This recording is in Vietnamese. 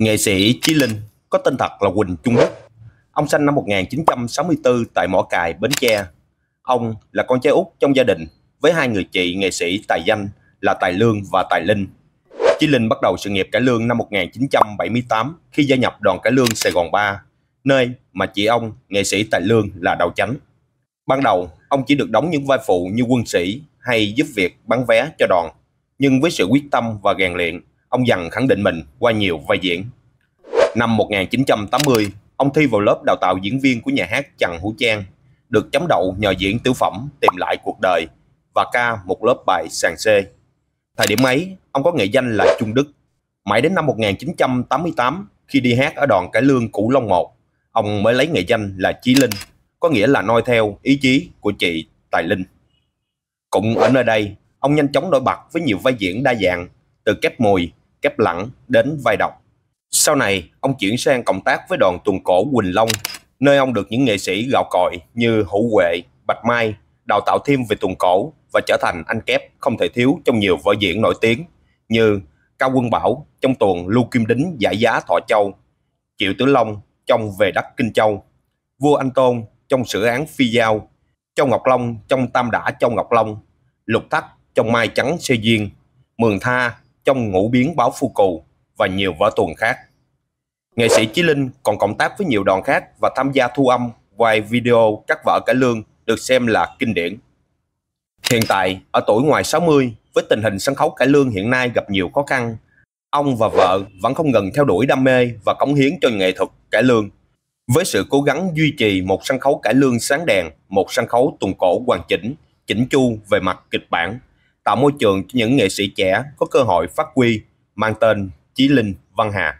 Nghệ sĩ Chí Linh có tên thật là Quỳnh Trung Đức. Ông sinh năm 1964 tại Mỏ Cài, Bến Tre. Ông là con trai út trong gia đình với hai người chị nghệ sĩ tài danh là Tài Lương và Tài Linh. Chí Linh bắt đầu sự nghiệp cải lương năm 1978 khi gia nhập đoàn cải lương Sài Gòn 3, nơi mà chị ông, nghệ sĩ Tài Lương là đầu chánh. Ban đầu, ông chỉ được đóng những vai phụ như quân sĩ hay giúp việc bán vé cho đoàn, nhưng với sự quyết tâm và rèn luyện, ông dần khẳng định mình qua nhiều vai diễn. Năm 1980, ông thi vào lớp đào tạo diễn viên của nhà hát Trần Hữu Trang, được chấm đậu nhờ diễn tiểu phẩm Tìm lại cuộc đời và ca một lớp bài sàn xê. Thời điểm ấy, ông có nghệ danh là Trung Đức. Mãi đến năm 1988, khi đi hát ở đoàn cải lương Cửu Long một ông mới lấy nghệ danh là Chí Linh, có nghĩa là noi theo ý chí của chị Tài Linh. Cũng ở nơi đây, ông nhanh chóng nổi bật với nhiều vai diễn đa dạng, từ kép mùi, Kép Lẳng đến vai độc. Sau này, ông chuyển sang cộng tác với đoàn tuần cổ Quỳnh Long, nơi ông được những nghệ sĩ gạo cội như Hữu Huệ, Bạch Mai đào tạo thêm về tuần cổ và trở thành anh kép không thể thiếu trong nhiều vở diễn nổi tiếng như Cao Quân Bảo trong tuần Lưu Kim Đính giải giá Thọ Châu, Triệu Tử Long trong Về đất Kinh Châu, Vua Anh Tôn trong Sử án Phi Giao, Châu Ngọc Long trong Tam Đã Châu Ngọc Long, Lục Thắt trong Mai Trắng Xê Duyên, Mường Tha trong ngũ biến báo phu cù và nhiều vở tuồng khác. Nghệ sĩ Chí Linh còn cộng tác với nhiều đoàn khác và tham gia thu âm, quay video các vở cải lương được xem là kinh điển. Hiện tại, ở tuổi ngoài 60, với tình hình sân khấu cải lương hiện nay gặp nhiều khó khăn, ông và vợ vẫn không ngừng theo đuổi đam mê và cống hiến cho nghệ thuật cải lương. Với sự cố gắng duy trì một sân khấu cải lương sáng đèn, một sân khấu tuần cổ hoàn chỉnh, chỉnh chu về mặt kịch bản, tạo môi trường cho những nghệ sĩ trẻ có cơ hội phát huy mang tên Chí Linh Văn Hà.